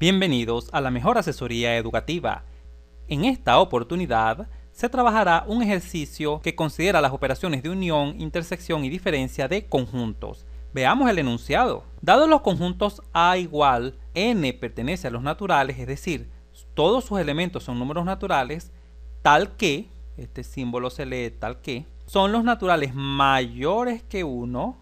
Bienvenidos a la mejor asesoría educativa. En esta oportunidad se trabajará un ejercicio que considera las operaciones de unión, intersección y diferencia de conjuntos. Veamos el enunciado. Dados los conjuntos A igual, n pertenece a los naturales, es decir, todos sus elementos son números naturales, tal que, este símbolo se lee tal que, son los naturales mayores que 1,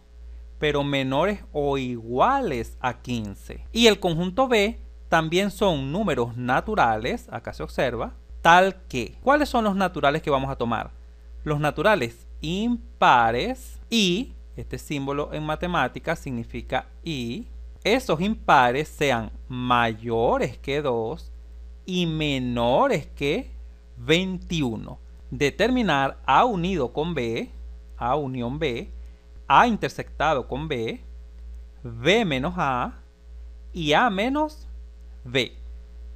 pero menores o iguales a 15. Y el conjunto B también son números naturales, acá se observa, tal que. ¿Cuáles son los naturales que vamos a tomar? Los naturales impares y, este símbolo en matemáticas significa y, esos impares sean mayores que 2 y menores que 21. Determinar A unido con B, A unión B, A intersectado con B, B menos A y A menos B.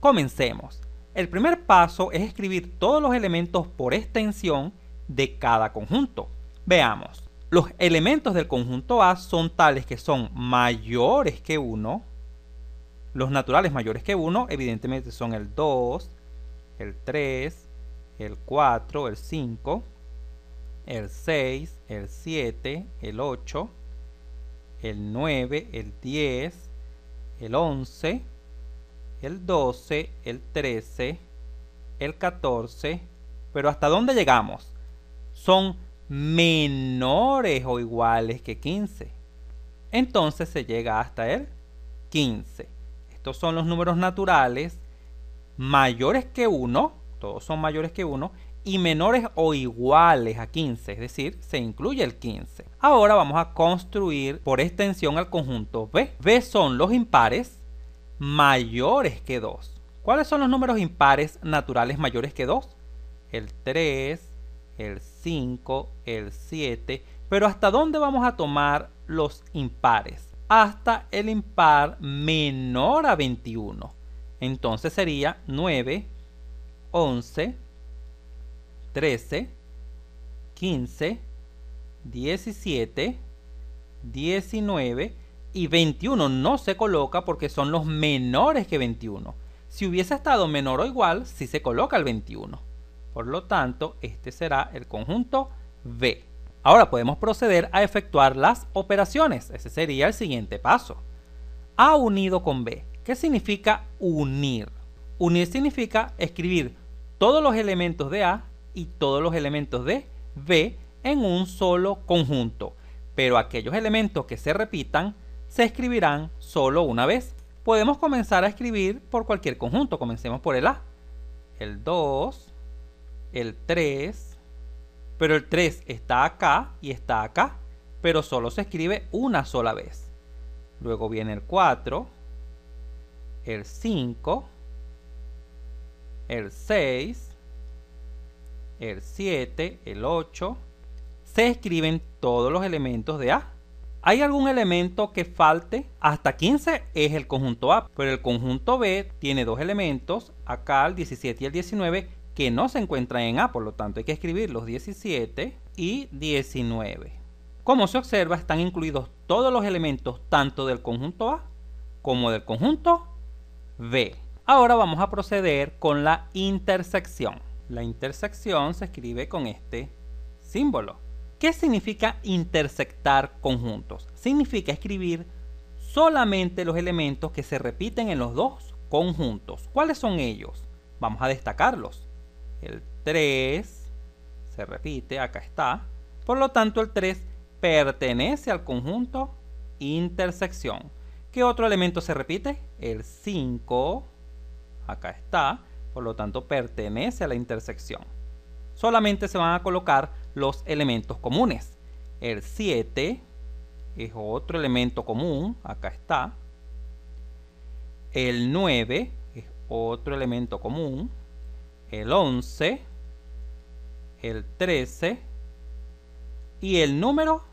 Comencemos. El primer paso es escribir todos los elementos por extensión de cada conjunto. Veamos. Los elementos del conjunto A son tales que son mayores que 1. Los naturales mayores que 1 evidentemente son el 2, el 3, el 4, el 5, el 6, el 7, el 8, el 9, el 10, el 11, el 12, el 13, el 14, pero ¿hasta dónde llegamos? Son menores o iguales que 15. Entonces se llega hasta el 15. Estos son los números naturales mayores que 1, todos son mayores que 1, y menores o iguales a 15, es decir, se incluye el 15. Ahora vamos a construir por extensión al conjunto B. B son los impares mayores que 2. ¿Cuáles son los números impares naturales mayores que 2? El 3, el 5, el 7. Pero ¿hasta dónde vamos a tomar los impares? Hasta el impar menor a 21. Entonces sería 9, 11, 13, 15, 17, 19 y 21 no se coloca porque son los menores que 21. Si hubiese estado menor o igual, sí se coloca el 21. Por lo tanto, este será el conjunto B. Ahora podemos proceder a efectuar las operaciones. Ese sería el siguiente paso. A unido con B. ¿Qué significa unir? Unir significa escribir todos los elementos de A y todos los elementos de B en un solo conjunto. Pero aquellos elementos que se repitan se escribirán solo una vez. Podemos comenzar a escribir por cualquier conjunto. Comencemos por el A. El 2, el 3, pero el 3 está acá y está acá, pero solo se escribe una sola vez. Luego viene el 4, el 5, el 6, el 7, el 8. Se escriben todos los elementos de A. ¿Hay algún elemento que falte? Hasta 15 es el conjunto A, pero el conjunto B tiene dos elementos, acá el 17 y el 19, que no se encuentran en A, por lo tanto hay que escribir los 17 y 19. Como se observa, están incluidos todos los elementos tanto del conjunto A como del conjunto B. Ahora vamos a proceder con la intersección. La intersección se escribe con este símbolo. ¿Qué significa intersectar conjuntos? Significa escribir solamente los elementos que se repiten en los dos conjuntos. ¿Cuáles son ellos? Vamos a destacarlos. El 3 se repite, acá está. Por lo tanto, el 3 pertenece al conjunto intersección. ¿Qué otro elemento se repite? El 5, acá está. Por lo tanto, pertenece a la intersección. Solamente se van a colocar los elementos comunes. El 7 es otro elemento común, acá está. El 9 es otro elemento común. El 11, el 13 y el número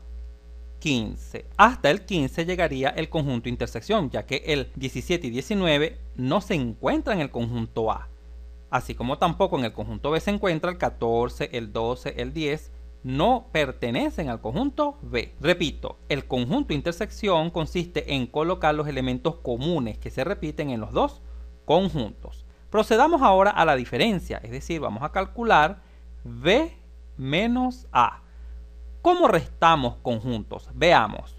15. Hasta el 15 llegaría el conjunto intersección, ya que el 17 y 19 no se encuentran en el conjunto A así como tampoco en el conjunto B se encuentra el 14, el 12, el 10, no pertenecen al conjunto B. Repito, el conjunto intersección consiste en colocar los elementos comunes que se repiten en los dos conjuntos. Procedamos ahora a la diferencia, es decir, vamos a calcular B menos A. ¿Cómo restamos conjuntos? Veamos.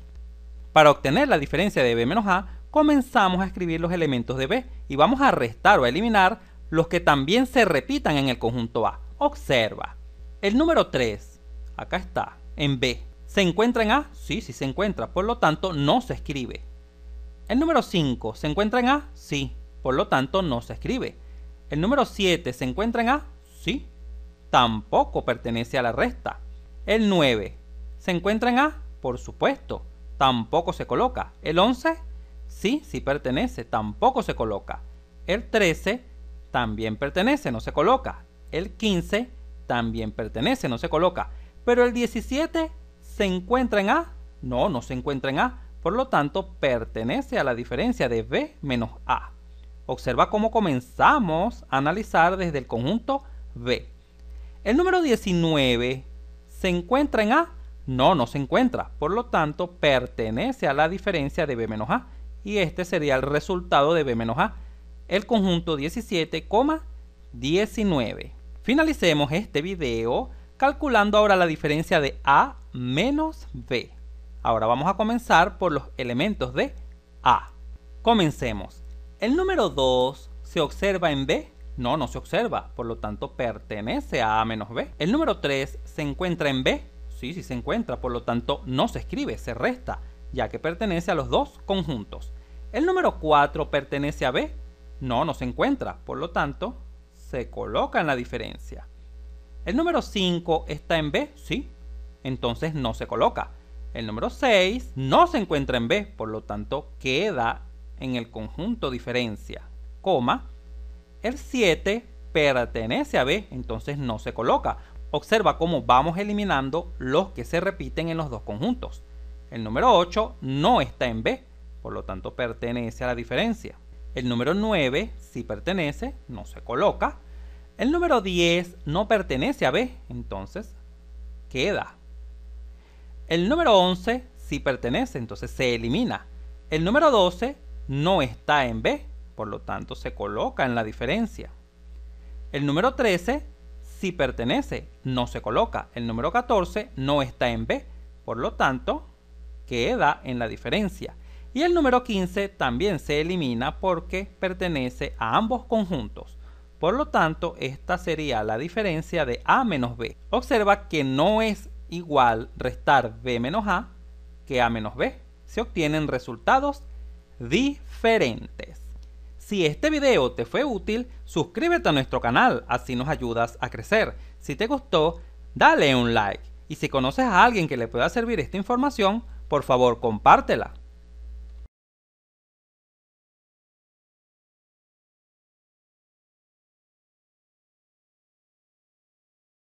Para obtener la diferencia de B menos A, comenzamos a escribir los elementos de B y vamos a restar o a eliminar los que también se repitan en el conjunto A. Observa. El número 3, acá está, en B. ¿Se encuentra en A? Sí, sí se encuentra, por lo tanto no se escribe. El número 5, ¿se encuentra en A? Sí, por lo tanto no se escribe. El número 7, ¿se encuentra en A? Sí, tampoco pertenece a la resta. El 9, ¿se encuentra en A? Por supuesto, tampoco se coloca. El 11, sí, sí pertenece, tampoco se coloca. El 13, también pertenece, no se coloca. El 15 también pertenece, no se coloca. Pero el 17 se encuentra en A. No, no se encuentra en A. Por lo tanto, pertenece a la diferencia de B menos A. Observa cómo comenzamos a analizar desde el conjunto B. El número 19 se encuentra en A. No, no se encuentra. Por lo tanto, pertenece a la diferencia de B menos A. Y este sería el resultado de B menos A el conjunto 17,19. Finalicemos este video calculando ahora la diferencia de A menos B. Ahora vamos a comenzar por los elementos de A. Comencemos. El número 2 se observa en B. No, no se observa, por lo tanto pertenece a A menos B. El número 3 se encuentra en B. Sí, sí se encuentra, por lo tanto no se escribe, se resta, ya que pertenece a los dos conjuntos. El número 4 pertenece a B, no, no se encuentra. Por lo tanto, se coloca en la diferencia. ¿El número 5 está en B? Sí. Entonces no se coloca. El número 6 no se encuentra en B, por lo tanto queda en el conjunto diferencia, coma. El 7 pertenece a B, entonces no se coloca. Observa cómo vamos eliminando los que se repiten en los dos conjuntos. El número 8 no está en B, por lo tanto pertenece a la diferencia. El número 9 si pertenece, no se coloca. El número 10 no pertenece a B, entonces queda. El número 11 sí pertenece, entonces se elimina. El número 12 no está en B, por lo tanto se coloca en la diferencia. El número 13 sí pertenece, no se coloca. El número 14 no está en B, por lo tanto queda en la diferencia. Y el número 15 también se elimina porque pertenece a ambos conjuntos. Por lo tanto, esta sería la diferencia de a menos b. Observa que no es igual restar b menos a que a menos b. Se obtienen resultados diferentes. Si este video te fue útil, suscríbete a nuestro canal, así nos ayudas a crecer. Si te gustó, dale un like. Y si conoces a alguien que le pueda servir esta información, por favor compártela.